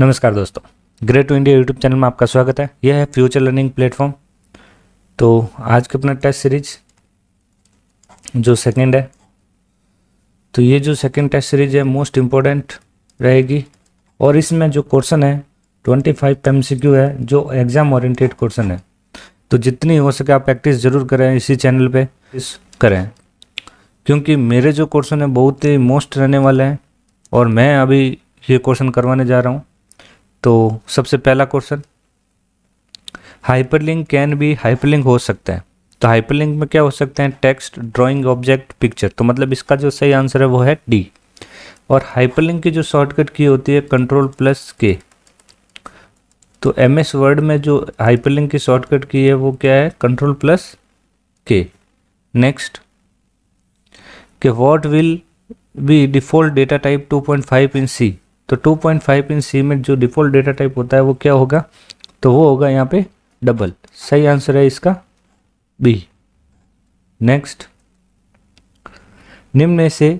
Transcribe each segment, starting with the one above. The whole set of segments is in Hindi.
नमस्कार दोस्तों great to India YouTube channel में आपका स्वागत है यह है फ्यूचर लर्निंग प्लेटफॉर्म तो आज का अपना टेस्ट सीरीज जो सेकंड है तो ये जो सेकंड टेस्ट सीरीज है मोस्ट इम्पोर्टेंट रहेगी और इसमें जो क्वेश्चन है ट्वेंटी फाइव एम है जो एग्ज़ाम ओरिएंटेड क्वेश्चन है तो जितनी हो सके आप प्रैक्टिस ज़रूर करें इसी चैनल इस करें क्योंकि मेरे जो क्वेश्चन है बहुत ही मोस्ट रहने वाले हैं और मैं अभी ये क्वेश्चन करवाने जा रहा हूँ तो सबसे पहला क्वेश्चन हाइपरलिंक कैन भी हाइपरलिंक हो सकता है तो हाइपरलिंक में क्या हो सकते हैं टेक्स्ट ड्राइंग ऑब्जेक्ट पिक्चर तो मतलब इसका जो सही आंसर है वो है डी और हाइपरलिंक की जो शॉर्टकट की होती है कंट्रोल प्लस के तो एम एस वर्ड में जो हाइपरलिंक की शॉर्टकट की है वो क्या है कंट्रोल प्लस के नेक्स्ट के what will be default data type 2.5 in C तो 2.5 इंच सी में जो डिफ़ॉल्ट डेटा टाइप होता है वो क्या होगा तो वो होगा यहाँ पे डबल सही आंसर है इसका बी नेक्स्ट निम्न में से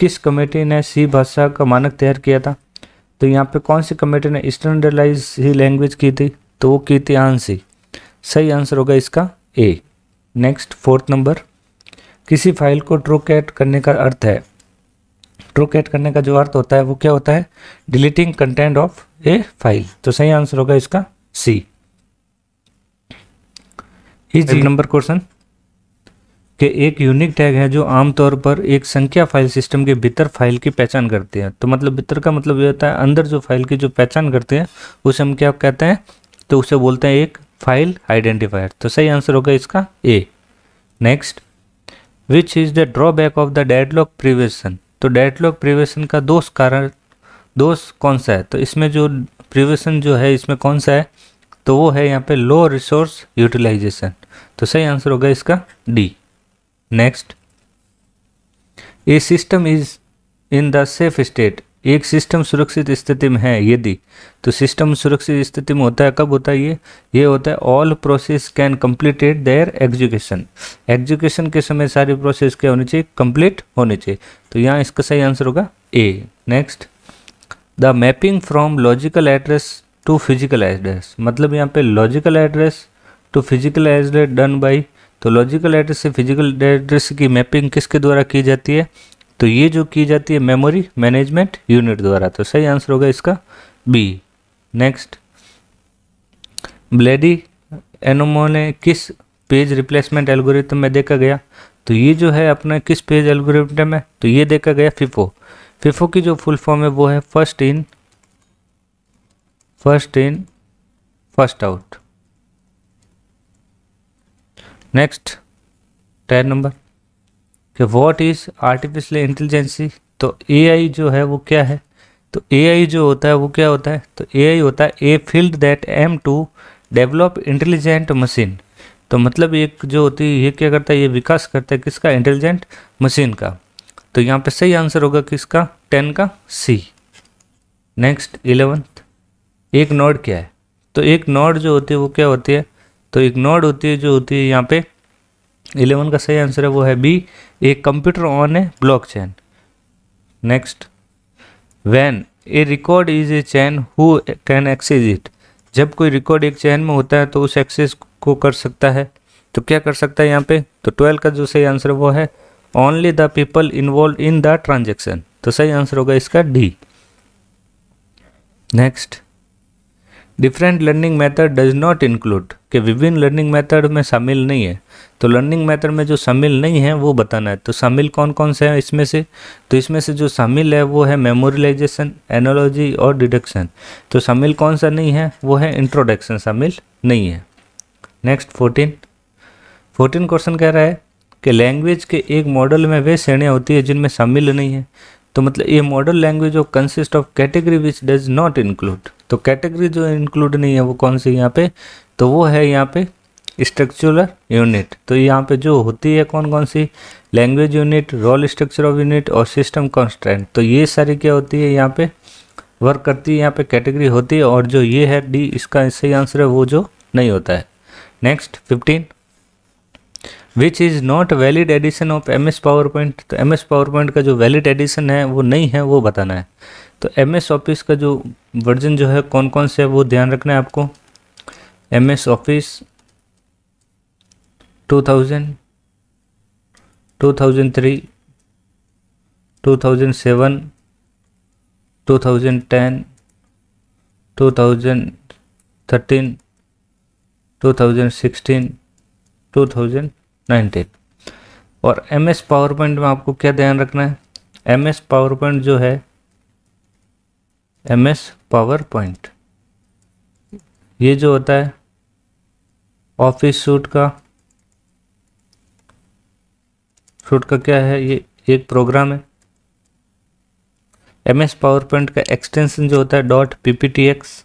किस कमेटी ने सी भाषा का मानक तैयार किया था तो यहाँ पे कौन सी कमेटी ने स्टैंडर्डलाइज ही लैंग्वेज की थी तो वो की थी आंसी सही आंसर होगा इसका ए नेक्स्ट फोर्थ नंबर किसी फाइल को ट्रोकेट कैट करने का अर्थ है ट्रू कैट करने का जो अर्थ होता है वो क्या होता है deleting content of a file तो सही आंसर होगा इसका सी इज नंबर क्वेश्चन कि एक यूनिक टैग है जो आमतौर पर एक संख्या फाइल सिस्टम के भीतर फाइल की पहचान करते हैं तो मतलब भीतर का मतलब ये होता है अंदर जो फाइल की जो पहचान करते हैं उसे हम क्या कहते हैं तो उसे बोलते हैं एक फाइल आइडेंटिफायर तो सही आंसर होगा इसका A next which is the drawback of the deadlock prevention तो डेटलॉग प्रिवेशन का दोष कारण दोष कौन सा है तो इसमें जो प्रिवेशन जो है इसमें कौन सा है तो वो है यहाँ पे लो रिसोर्स यूटिलाइजेशन तो सही आंसर होगा इसका D next a system is in the safe state एक सिस्टम सुरक्षित स्थिति में है यदि तो सिस्टम सुरक्षित स्थिति में होता है कब होता है ये ये होता है all process can completed their execution execution के समय सारी प्रोसेस क्या होनी चाहिए कंप्लीट होनी चाहिए तो यहाँ इसका सही आंसर होगा A next the mapping from logical address to physical address मतलब यहाँ पे logical address to physical address done by तो लॉजिकल एड्रेस से फिजिकल एड्रेस की मैपिंग किसके द्वारा की जाती है तो ये जो की जाती है मेमोरी मैनेजमेंट यूनिट द्वारा तो सही आंसर होगा इसका बी नेक्स्ट ब्लेडी एनोमो ने किस पेज रिप्लेसमेंट एल्गोरिथम में देखा गया तो ये जो है अपना किस पेज एल्गोरिथम में तो ये देखा गया फिफो फिफो की जो फुल फॉर्म है वो है first in first in first out next टायर नंबर कि वॉट इज़ आर्टिफिशियल इंटेलिजेंसी तो एआई जो है वो क्या है तो एआई जो होता है वो क्या होता है तो एआई होता है a field that aim to develop intelligent machine तो मतलब एक जो होती है ये क्या करता है ये विकास करता है किसका इंटेलिजेंट मशीन का तो यहाँ पे सही आंसर होगा किसका टेन का सी नेक्स्ट इलेवंथ एक नोड क्या है तो एक नोड जो होती है वो क्या होती है तो एक नोड होती है जो होती है यहाँ पे इलेवन का सही आंसर है वो है B a computer on a blockchain next when a record is a chain who can access it जब कोई रिकॉर्ड एक चैन में होता है तो उस एक्सेस को कर सकता है तो क्या कर सकता है यहाँ पे तो ट्वेल्व का जो सही आंसर वो है only the people involve in the transaction तो सही आंसर होगा इसका D next different learning method does not include कि विभिन्न लर्निंग मेथड में शामिल नहीं है तो लर्निंग मेथड में जो शामिल नहीं है वो बताना है तो शामिल कौन कौन से हैं इसमें से तो इसमें से जो शामिल है वो है मेमोरियलाइजेशन एनोलॉजी और डिडक्शन तो शामिल कौन सा नहीं है वो है इंट्रोडक्शन शामिल नहीं है नेक्स्ट फोर्टीन फोर्टीन क्वेश्चन कह रहा है कि लैंग्वेज के एक मॉडल में वे श्रेणियाँ होती है जिनमें शामिल नहीं है तो मतलब ये model language of consist of category which does not include तो कैटेगरी जो इंक्लूड नहीं है वो कौन सी यहाँ पे तो वो है यहाँ पे स्ट्रक्चरल यूनिट तो यहाँ पे जो होती है कौन कौन सी language unit role structure of unit और सिस्टम कॉन्स्टेंट तो ये सारी क्या होती है यहाँ पे वर्क करती है यहाँ पे कैटेगरी होती है और जो ये है डी इसका सही आंसर है वो जो नहीं होता है next fifteen which is not valid edition of M S PowerPoint तो एम एस पावर पॉइंट का जो वैलिड एडिशन है वो नहीं है वो बताना है तो एम एस ऑफिस का जो वर्जन जो है कौन कौन से वो ध्यान रखना है आपको M S office two thousand two thousand three two thousand seven two thousand ten two thousand thirteen two thousand sixteen two thousand nineteen और एम एस पावर पॉइंट में आपको क्या ध्यान रखना है एम एस पावर पॉइंट जो है एम एस पावर पॉइंट ये जो होता है ऑफिस सूट का सूट का क्या है ये एक प्रोग्राम है एम एस पावर पॉइंट का एक्सटेंशन जो होता है dot P P T X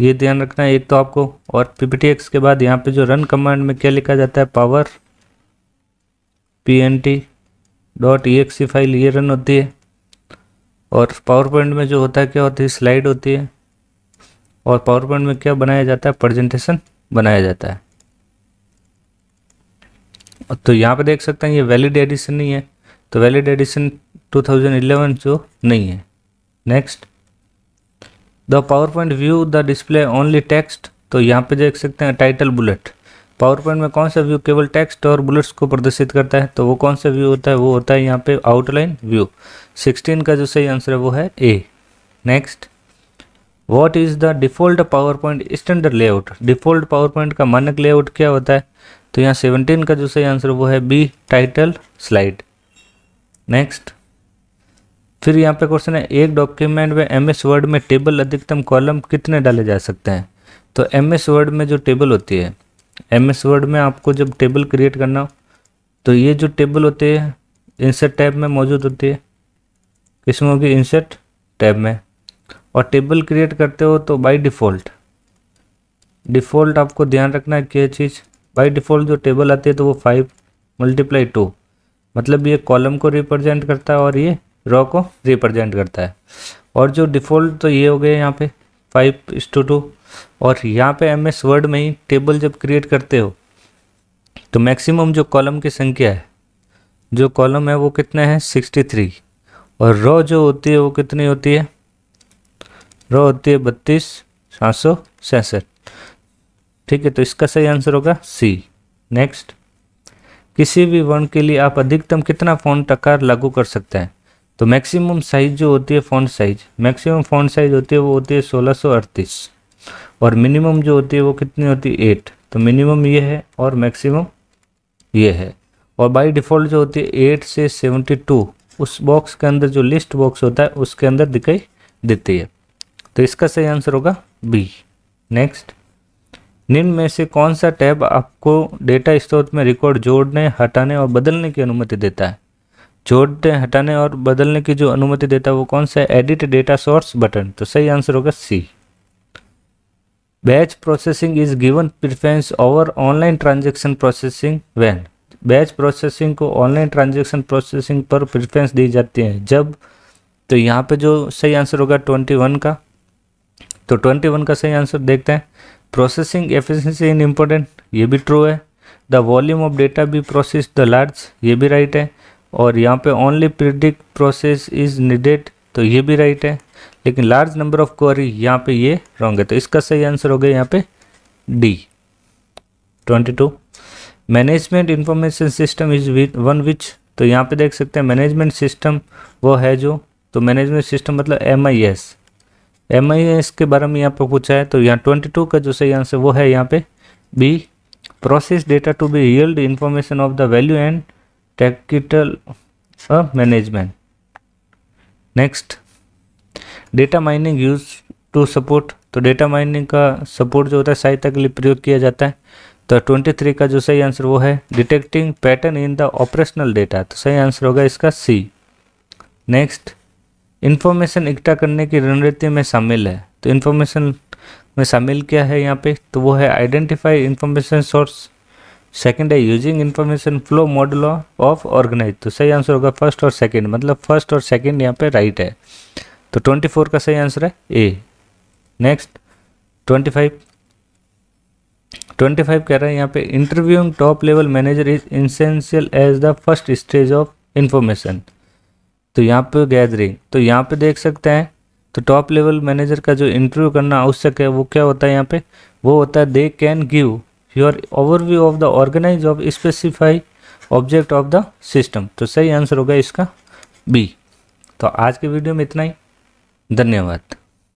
ये ध्यान रखना है एक तो आपको और पी पी टी एक्स के बाद यहाँ पे जो रन कमांड में क्या लिखा जाता है power P N T dot E X file ये रन होती है और पावर पॉइंट में जो होता है क्या होती है स्लाइड होती है और पावर पॉइंट में क्या बनाया जाता है प्रजेंटेशन बनाया जाता है तो यहाँ पे देख सकते हैं ये वैलिड एडिशन नहीं है तो वैलिड एडिशन 2011 जो नहीं है next the PowerPoint view the display only text तो यहाँ पे देख सकते हैं टाइटल बुलेट पावर पॉइंट में कौन सा व्यू केवल टेक्स्ट और बुलेट्स को प्रदर्शित करता है तो वो कौन सा व्यू होता है वो होता है यहाँ पे आउटलाइन व्यू 16 का जो सही आंसर है वो है A next what is the default PowerPoint standard layout default PowerPoint का मानक लेआउट क्या होता है तो यहाँ सेवनटीन का जो सही आंसर वो है बी टाइटल स्लाइड नेक्स्ट फिर यहाँ पे क्वेश्चन है एक डॉक्यूमेंट में एम एस वर्ड में टेबल अधिकतम कॉलम कितने डाले जा सकते हैं तो एम एस वर्ड में जो टेबल होती है एम एस वर्ड में आपको जब टेबल क्रिएट करना हो तो ये जो टेबल होते हैं इंसर्ट टैब में मौजूद होते हैं किसमें होगी इंसर्ट टैब में और टेबल क्रिएट करते हो तो बाय डिफ़ॉल्ट डिफ़ॉल्ट आपको ध्यान रखना है क्या चीज़ बाय डिफ़ॉल्ट जो टेबल आती है तो वो फाइव मल्टीप्लाई टू मतलब ये कॉलम को रिप्रेजेंट करता है और ये रॉ को रिप्रेजेंट करता है और जो डिफ़ॉल्ट तो ये हो गए यहाँ पे फाइव इस टू टू और यहाँ पे एम एस वर्ड में ही टेबल जब क्रिएट करते हो तो मैक्सिमम जो कॉलम की संख्या है जो कॉलम है वो कितने हैं सिक्सटी थ्री और रो जो होती है वो कितनी होती है रॉ होती है बत्तीस सात सौ सैंसठ ठीक है तो इसका सही आंसर होगा सी नेक्स्ट किसी भी वर्ण के लिए आप अधिकतम कितना फोन टकार लागू कर सकते हैं तो मैक्सिमम साइज जो होती है font size maximum font size होती है वो होती है सोलह सौ अड़तीस और मिनिमम जो होती है वो कितनी होती है एट तो मिनिमम ये है और मैक्सिमम ये है और बाई डिफ़ॉल्ट जो होती है एट से सेवेंटी टू उस बॉक्स के अंदर जो लिस्ट बॉक्स होता है उसके अंदर दिखाई देती है तो इसका सही आंसर होगा बी नेक्स्ट निम्न में से कौन सा टैब आपको डेटा स्त्रोत में रिकॉर्ड जोड़ने हटाने और बदलने की अनुमति देता है जोड़ने हटाने और बदलने की जो अनुमति देता है वो कौन सा है एडिट डेटा सोर्स बटन तो सही आंसर होगा C batch processing is given preference over online transaction processing when batch processing को ऑनलाइन ट्रांजेक्शन प्रोसेसिंग पर प्रिफ्रेंस दी जाती है जब तो यहाँ पे जो सही आंसर होगा ट्वेंटी वन का तो ट्वेंटी वन का सही आंसर देखते हैं प्रोसेसिंग एफिशिएंसी इन इम्पोर्टेंट ये भी ट्रू है द वॉल्यूम ऑफ डेटा भी प्रोसेस द लार्ज ये भी राइट है और यहाँ पे only predict process is needed तो ये भी राइट है लेकिन लार्ज नंबर ऑफ क्वारी यहाँ पे ये रॉन्ग है तो इसका सही आंसर हो गया यहाँ पे D twenty two management information system is one which तो यहाँ पे देख सकते हैं मैनेजमेंट सिस्टम वो है जो तो मैनेजमेंट सिस्टम मतलब M I S M I S के बारे में यहाँ पर पूछा है तो यहाँ ट्वेंटी टू का जो सही आंसर वो है यहाँ पे B process data to be realised information of the value and tactical management next data mining use to support तो डेटा माइनिंग का सपोर्ट जो होता है सहायता के लिए प्रयोग किया जाता है तो 23 का जो सही आंसर वो है detecting pattern in the operational data तो सही आंसर होगा इसका सी नेक्स्ट इन्फॉर्मेशन इकट्ठा करने की रणनीति में शामिल है तो इन्फॉर्मेशन में शामिल क्या है यहाँ पे तो वो है आइडेंटिफाई इन्फॉर्मेशन सोर्स सेकंड है using information flow model of organise तो सही आंसर होगा फर्स्ट और सेकंड मतलब फर्स्ट और सेकंड यहाँ पे राइट है तो 24 का सही आंसर है ए नेक्स्ट 25 25 कह रहा है यहाँ पे interviewing top level manager is essential as the first stage of information तो यहाँ पे गैदरिंग तो यहाँ पे देख सकते हैं तो टॉप लेवल मैनेजर का जो इंटरव्यू करना आवश्यक है वो क्या होता है यहाँ पे वो होता है they can give your overview of the organise of specify object of the system तो सही आंसर होगा इसका बी तो आज के वीडियो में इतना ही धन्यवाद